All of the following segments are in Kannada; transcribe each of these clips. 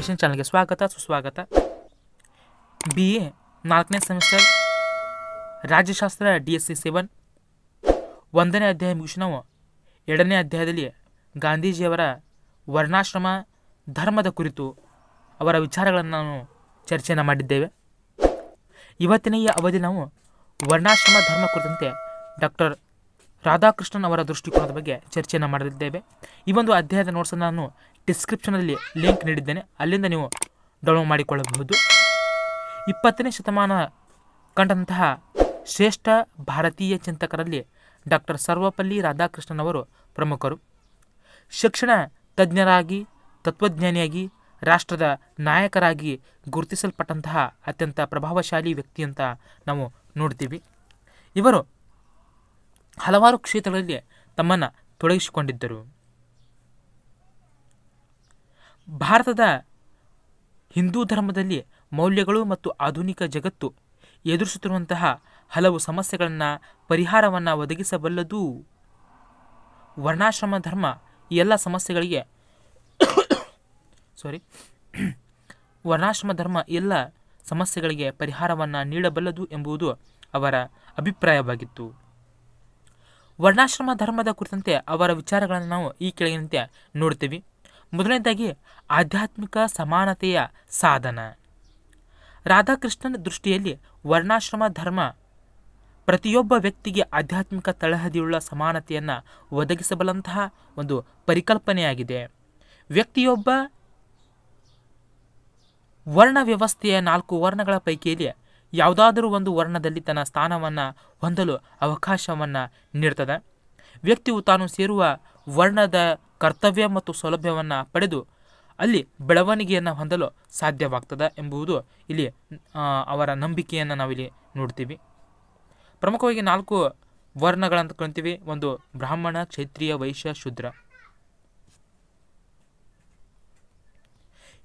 ಎಜುಕೇಷನ್ ಚಾನಲ್ಗೆ ಸ್ವಾಗತ ಸುಸ್ವಾಗತ ಬಿ ಎ ನಾಲ್ಕನೇ ಸೆಮಿಸ್ಟರ್ ರಾಜ್ಯಶಾಸ್ತ್ರ ಡಿ ಎಸ್ ಸಿ ಸೆವೆನ್ ಒಂದನೇ ಅಧ್ಯಾಯ ಮುಗಿಸಿ ನಾವು ಎರಡನೇ ಅಧ್ಯಾಯದಲ್ಲಿ ಗಾಂಧೀಜಿಯವರ ವರ್ಣಾಶ್ರಮ ಧರ್ಮದ ಕುರಿತು ಅವರ ವಿಚಾರಗಳನ್ನು ನಾನು ಚರ್ಚೆಯನ್ನು ಮಾಡಿದ್ದೇವೆ ಇವತ್ತಿನ ಈ ಅವಧಿ ನಾವು ವರ್ಣಾಶ್ರಮ ಧರ್ಮ ಕುರಿತಂತೆ ಡಾಕ್ಟರ್ ರಾಧಾಕೃಷ್ಣನ್ ಅವರ ದೃಷ್ಟಿಕೋನದ ಬಗ್ಗೆ ಚರ್ಚೆಯನ್ನು ಮಾಡಲಿದ್ದೇವೆ ಈ ಒಂದು ಅಧ್ಯಾಯದ ನೋಟ್ಸನ್ನು ನಾನು ಡಿಸ್ಕ್ರಿಪ್ಷನಲ್ಲಿ ಲಿಂಕ್ ನೀಡಿದ್ದೇನೆ ಅಲ್ಲಿಂದ ನೀವು ಡೌನ್ಲೋಡ್ ಮಾಡಿಕೊಳ್ಳಬಹುದು ಇಪ್ಪತ್ತನೇ ಶತಮಾನ ಕಂಡಂತಹ ಶ್ರೇಷ್ಠ ಭಾರತೀಯ ಚಿಂತಕರಲ್ಲಿ ಡಾಕ್ಟರ್ ಸರ್ವಪಲ್ಲಿ ರಾಧಾಕೃಷ್ಣನವರು ಪ್ರಮುಖರು ಶಿಕ್ಷಣ ತಜ್ಞರಾಗಿ ತತ್ವಜ್ಞಾನಿಯಾಗಿ ರಾಷ್ಟ್ರದ ನಾಯಕರಾಗಿ ಗುರುತಿಸಲ್ಪಟ್ಟಂತಹ ಅತ್ಯಂತ ಪ್ರಭಾವಶಾಲಿ ವ್ಯಕ್ತಿ ಅಂತ ನಾವು ನೋಡ್ತೀವಿ ಇವರು ಹಲವಾರು ಕ್ಷೇತ್ರಗಳಲ್ಲಿ ತಮ್ಮನ್ನು ತೊಡಗಿಸಿಕೊಂಡಿದ್ದರು ಭಾರತದ ಹಿಂದೂ ಧರ್ಮದಲ್ಲಿ ಮೌಲ್ಯಗಳು ಮತ್ತು ಆಧುನಿಕ ಜಗತ್ತು ಎದುರಿಸುತ್ತಿರುವಂತಹ ಹಲವು ಸಮಸ್ಯೆಗಳನ್ನು ಪರಿಹಾರವನ್ನು ಒದಗಿಸಬಲ್ಲದು ವರ್ಣಾಶ್ರಮ ಧರ್ಮ ಈ ಎಲ್ಲ ಸಮಸ್ಯೆಗಳಿಗೆ ಸಾರಿ ವರ್ಣಾಶ್ರಮ ಧರ್ಮ ಎಲ್ಲ ಸಮಸ್ಯೆಗಳಿಗೆ ಪರಿಹಾರವನ್ನು ನೀಡಬಲ್ಲದು ಎಂಬುದು ಅವರ ಅಭಿಪ್ರಾಯವಾಗಿತ್ತು ವರ್ಣಾಶ್ರಮ ಧರ್ಮದ ಕುರಿತಂತೆ ಅವರ ವಿಚಾರಗಳನ್ನು ನಾವು ಈ ಕೆಳಗಿನಂತೆ ನೋಡ್ತೀವಿ ಮೊದಲನೇದಾಗಿ ಆಧ್ಯಾತ್ಮಿಕ ಸಮಾನತೆಯ ಸಾಧನ ರಾಧಾಕೃಷ್ಣನ ದೃಷ್ಟಿಯಲ್ಲಿ ವರ್ಣಾಶ್ರಮ ಧರ್ಮ ಪ್ರತಿಯೊಬ್ಬ ವ್ಯಕ್ತಿಗೆ ಆಧ್ಯಾತ್ಮಿಕ ತಳಹದಿಯುಳ್ಳ ಸಮಾನತೆಯನ್ನು ಒದಗಿಸಬಲ್ಲಂತಹ ಒಂದು ಪರಿಕಲ್ಪನೆಯಾಗಿದೆ ವ್ಯಕ್ತಿಯೊಬ್ಬ ವರ್ಣ ವ್ಯವಸ್ಥೆಯ ನಾಲ್ಕು ವರ್ಣಗಳ ಪೈಕಿಯಲ್ಲಿ ಯಾವುದಾದರೂ ಒಂದು ವರ್ಣದಲ್ಲಿ ತನ್ನ ಸ್ಥಾನವನ್ನು ಹೊಂದಲು ಅವಕಾಶವನ್ನು ನೀಡ್ತದೆ ವ್ಯಕ್ತಿಯು ತಾನು ಸೇರುವ ವರ್ಣದ ಕರ್ತವ್ಯ ಮತ್ತು ಸೌಲಭ್ಯವನ್ನು ಪಡೆದು ಅಲ್ಲಿ ಬೆಳವಣಿಗೆಯನ್ನು ಹೊಂದಲು ಸಾಧ್ಯವಾಗ್ತದೆ ಎಂಬುದು ಇಲ್ಲಿ ಅವರ ನಂಬಿಕೆಯನ್ನು ನಾವಿಲ್ಲಿ ನೋಡ್ತೀವಿ ಪ್ರಮುಖವಾಗಿ ನಾಲ್ಕು ವರ್ಣಗಳಂತ ಕರಿತೀವಿ ಒಂದು ಬ್ರಾಹ್ಮಣ ಕ್ಷೇತ್ರೀಯ ವೈಶ್ಯ ಶುದ್ರ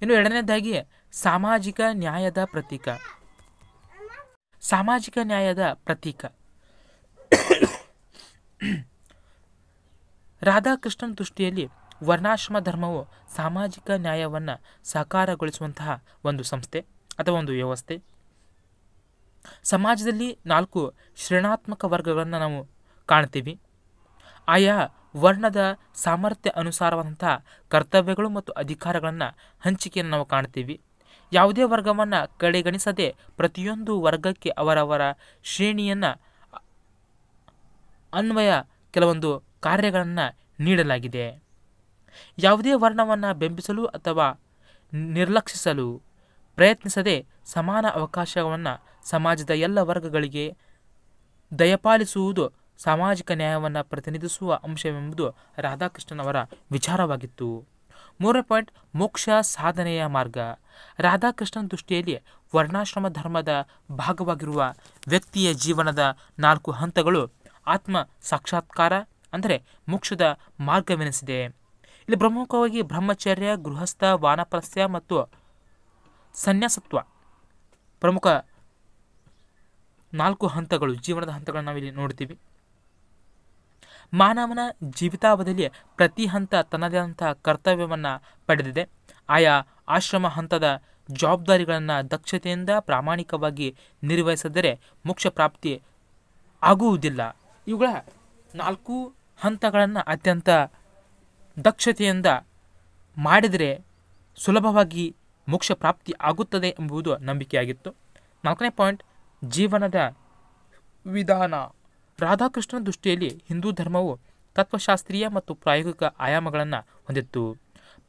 ಇನ್ನು ಎರಡನೇದಾಗಿ ಸಾಮಾಜಿಕ ನ್ಯಾಯದ ಪ್ರತೀಕ ಸಾಮಾಜಿಕ ನ್ಯಾಯದ ಪ್ರತೀಕ ರಾಧಾಕೃಷ್ಣನ್ ದೃಷ್ಟಿಯಲ್ಲಿ ವರ್ಣಾಶ್ರಮ ಧರ್ಮವು ಸಾಮಾಜಿಕ ನ್ಯಾಯವನ್ನು ಸಾಕಾರಗೊಳಿಸುವಂತಹ ಒಂದು ಸಂಸ್ಥೆ ಅಥವಾ ಒಂದು ವ್ಯವಸ್ಥೆ ಸಮಾಜದಲ್ಲಿ ನಾಲ್ಕು ಶ್ರೇಣಾತ್ಮಕ ವರ್ಗಗಳನ್ನು ನಾವು ಕಾಣ್ತೀವಿ ಆಯಾ ವರ್ಣದ ಸಾಮರ್ಥ್ಯ ಅನುಸಾರವಾದಂತಹ ಕರ್ತವ್ಯಗಳು ಮತ್ತು ಅಧಿಕಾರಗಳನ್ನು ಹಂಚಿಕೆಯನ್ನು ನಾವು ಕಾಣ್ತೀವಿ ಯಾವುದೇ ವರ್ಗವನ್ನು ಕಡೆಗಣಿಸದೆ ಪ್ರತಿಯೊಂದು ವರ್ಗಕ್ಕೆ ಅವರವರ ಶ್ರೇಣಿಯನ್ನು ಅನ್ವಯ ಕೆಲವೊಂದು ಕಾರ್ಯಗಳನ್ನು ನೀಡಲಾಗಿದೆ ಯಾವುದೇ ವರ್ಣವನ್ನು ಬೆಂಬಿಸಲು ಅಥವಾ ನಿರ್ಲಕ್ಷಿಸಲು ಪ್ರಯತ್ನಿಸದೆ ಸಮಾನ ಅವಕಾಶವನ್ನು ಸಮಾಜದ ಎಲ್ಲ ವರ್ಗಗಳಿಗೆ ದಯಪಾಲಿಸುವುದು ಸಾಮಾಜಿಕ ನ್ಯಾಯವನ್ನು ಪ್ರತಿನಿಧಿಸುವ ಅಂಶವೆಂಬುದು ರಾಧಾಕೃಷ್ಣನ್ ಅವರ ವಿಚಾರವಾಗಿತ್ತು ಮೂರನೇ ಪಾಯಿಂಟ್ ಮೋಕ್ಷ ಸಾಧನೆಯ ಮಾರ್ಗ ರಾಧಾಕೃಷ್ಣನ್ ದೃಷ್ಟಿಯಲ್ಲಿ ವರ್ಣಾಶ್ರಮ ಧರ್ಮದ ಭಾಗವಾಗಿರುವ ವ್ಯಕ್ತಿಯ ಜೀವನದ ನಾಲ್ಕು ಹಂತಗಳು ಆತ್ಮ ಸಾಕ್ಷಾತ್ಕಾರ ಅಂದರೆ ಮೋಕ್ಷದ ಮಾರ್ಗವೆನಿಸಿದೆ ಇಲ್ಲಿ ಪ್ರಮುಖವಾಗಿ ಬ್ರಹ್ಮಚರ್ಯ ಗೃಹಸ್ಥ ವಾನಪ್ರಸ್ಯ ಮತ್ತು ಸನ್ಯಾಸತ್ವ ಪ್ರಮುಖ ನಾಲ್ಕು ಹಂತಗಳು ಜೀವನದ ಹಂತಗಳನ್ನು ನಾವಿಲ್ಲಿ ನೋಡ್ತೀವಿ ಮಾನವನ ಜೀವಿತಾವಧಿಯಲ್ಲಿ ಪ್ರತಿ ಹಂತ ತನ್ನದೇ ಆದಂತಹ ಕರ್ತವ್ಯವನ್ನು ಪಡೆದಿದೆ ಆಯಾ ಆಶ್ರಮ ಹಂತದ ಜವಾಬ್ದಾರಿಗಳನ್ನು ದಕ್ಷತೆಯಿಂದ ಪ್ರಾಮಾಣಿಕವಾಗಿ ನಿರ್ವಹಿಸಿದರೆ ಮೋಕ್ಷ ಪ್ರಾಪ್ತಿ ಆಗುವುದಿಲ್ಲ ಇವುಗಳ ನಾಲ್ಕು ಹಂತಗಳನ್ನು ಅತ್ಯಂತ ದಕ್ಷತೆಯಿಂದ ಮಾಡಿದರೆ ಸುಲಭವಾಗಿ ಮೋಕ್ಷ ಪ್ರಾಪ್ತಿ ಆಗುತ್ತದೆ ಎಂಬುದು ನಂಬಿಕೆಯಾಗಿತ್ತು ನಾಲ್ಕನೇ ಪಾಯಿಂಟ್ ಜೀವನದ ವಿಧಾನ ರಾಧಾಕೃಷ್ಣನ ದೃಷ್ಟಿಯಲ್ಲಿ ಹಿಂದೂ ಧರ್ಮವು ತತ್ವಶಾಸ್ತ್ರೀಯ ಮತ್ತು ಪ್ರಾಯೋಗಿಕ ಆಯಾಮಗಳನ್ನು ಹೊಂದಿತ್ತು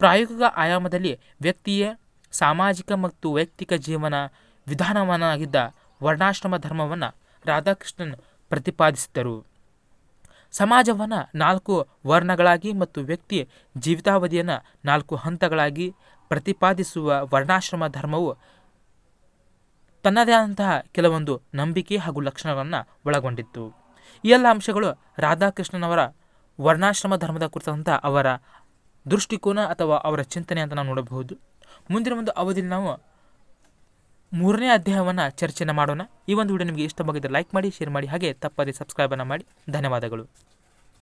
ಪ್ರಾಯೋಗಿಕ ಆಯಾಮದಲ್ಲಿ ವ್ಯಕ್ತಿಯ ಸಾಮಾಜಿಕ ಮತ್ತು ವೈಯಕ್ತಿಕ ಜೀವನ ವಿಧಾನವನ್ನಾಗಿದ್ದ ವರ್ಣಾಶ್ರಮ ಧರ್ಮವನ್ನು ರಾಧಾಕೃಷ್ಣನ್ ಪ್ರತಿಪಾದಿಸಿದರು ಸಮಾಜವನ್ನು ನಾಲ್ಕು ವರ್ಣಗಳಾಗಿ ಮತ್ತು ವ್ಯಕ್ತಿ ಜೀವಿತಾವಧಿಯನ್ನು ನಾಲ್ಕು ಹಂತಗಳಾಗಿ ಪ್ರತಿಪಾದಿಸುವ ವರ್ಣಾಶ್ರಮ ಧರ್ಮವು ತನ್ನದೇ ಆದಂತಹ ಕೆಲವೊಂದು ನಂಬಿಕೆ ಹಾಗೂ ಲಕ್ಷಣಗಳನ್ನು ಒಳಗೊಂಡಿತ್ತು ಈ ಎಲ್ಲ ಅಂಶಗಳು ರಾಧಾಕೃಷ್ಣನವರ ವರ್ಣಾಶ್ರಮ ಧರ್ಮದ ಕುರಿತಂಥ ಅವರ ದೃಷ್ಟಿಕೋನ ಅಥವಾ ಅವರ ಚಿಂತನೆ ಅಂತ ನಾವು ನೋಡಬಹುದು ಮುಂದಿನ ಒಂದು ಅವಧಿಯಲ್ಲಿ ನಾವು ಮೂರನೇ ಅಧ್ಯಾಯವನ್ನು ಚರ್ಚೆನ ಮಾಡೋಣ ಈ ಒಂದು ವಿಡಿಯೋ ನಿಮಗೆ ಇಷ್ಟವಾಗಿದ್ದರೆ ಲೈಕ್ ಮಾಡಿ ಶೇರ್ ಮಾಡಿ ಹಾಗೆ ತಪ್ಪದೇ ಸಬ್ಸ್ಕ್ರೈಬನ್ನು ಮಾಡಿ ಧನ್ಯವಾದಗಳು